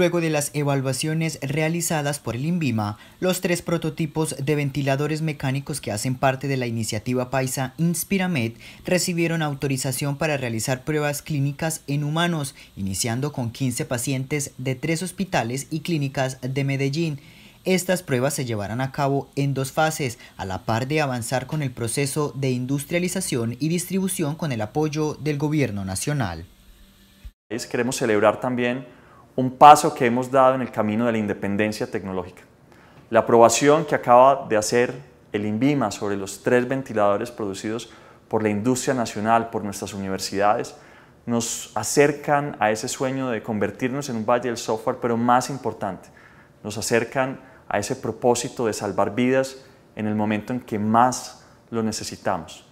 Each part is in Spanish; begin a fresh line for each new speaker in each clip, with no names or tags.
Luego de las evaluaciones realizadas por el INVIMA, los tres prototipos de ventiladores mecánicos que hacen parte de la iniciativa paisa Inspiramed recibieron autorización para realizar pruebas clínicas en humanos, iniciando con 15 pacientes de tres hospitales y clínicas de Medellín. Estas pruebas se llevarán a cabo en dos fases, a la par de avanzar con el proceso de industrialización y distribución con el apoyo del Gobierno Nacional.
Queremos celebrar también un paso que hemos dado en el camino de la independencia tecnológica. La aprobación que acaba de hacer el INVIMA sobre los tres ventiladores producidos por la industria nacional, por nuestras universidades, nos acercan a ese sueño de convertirnos en un valle del software, pero más importante, nos acercan a ese propósito de salvar vidas en el momento en que más lo necesitamos.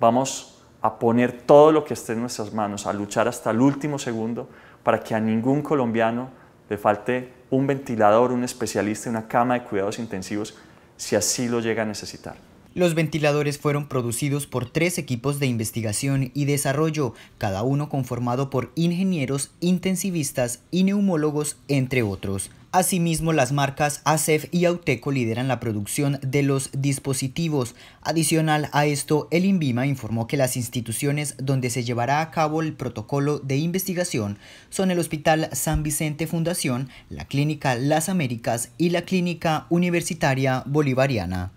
Vamos a poner todo lo que esté en nuestras manos, a luchar hasta el último segundo para que a ningún colombiano le falte un ventilador, un especialista, una cama de cuidados intensivos, si así lo llega a necesitar.
Los ventiladores fueron producidos por tres equipos de investigación y desarrollo, cada uno conformado por ingenieros, intensivistas y neumólogos, entre otros. Asimismo, las marcas ASEF y Auteco lideran la producción de los dispositivos. Adicional a esto, el INVIMA informó que las instituciones donde se llevará a cabo el protocolo de investigación son el Hospital San Vicente Fundación, la Clínica Las Américas y la Clínica Universitaria Bolivariana.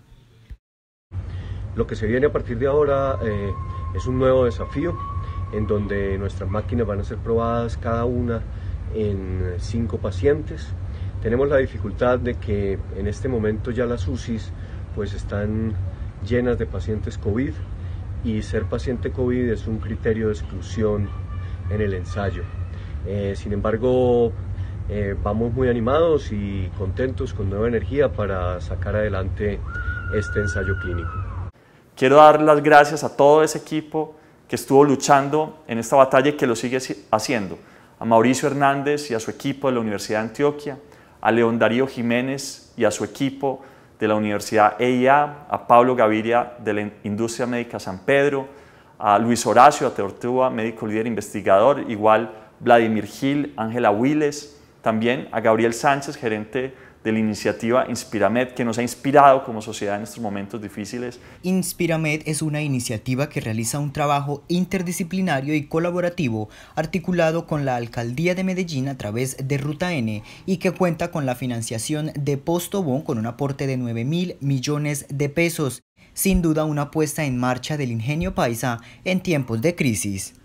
Lo que se
viene a partir de ahora eh, es un nuevo desafío en donde nuestras máquinas van a ser probadas cada una en cinco pacientes. Tenemos la dificultad de que en este momento ya las UCIs pues están llenas de pacientes COVID y ser paciente COVID es un criterio de exclusión en el ensayo. Eh, sin embargo, eh, vamos muy animados y contentos
con nueva energía para sacar adelante
este ensayo clínico.
Quiero dar las gracias a todo ese equipo que estuvo luchando en esta batalla y que lo sigue haciendo. A Mauricio Hernández y a su equipo de la Universidad de Antioquia, a León Darío Jiménez y a su equipo de la Universidad EIA, a Pablo Gaviria de la Industria Médica San Pedro, a Luis Horacio a Tortuga, médico líder investigador, igual Vladimir Gil, Ángela Willes, también a Gabriel Sánchez, gerente de la iniciativa Inspiramed, que nos ha inspirado como sociedad en estos momentos difíciles.
Inspiramed es una iniciativa que realiza un trabajo interdisciplinario y colaborativo articulado con la Alcaldía de Medellín a través de Ruta N y que cuenta con la financiación de Postobón con un aporte de 9 mil millones de pesos. Sin duda una puesta en marcha del ingenio paisa en tiempos de crisis.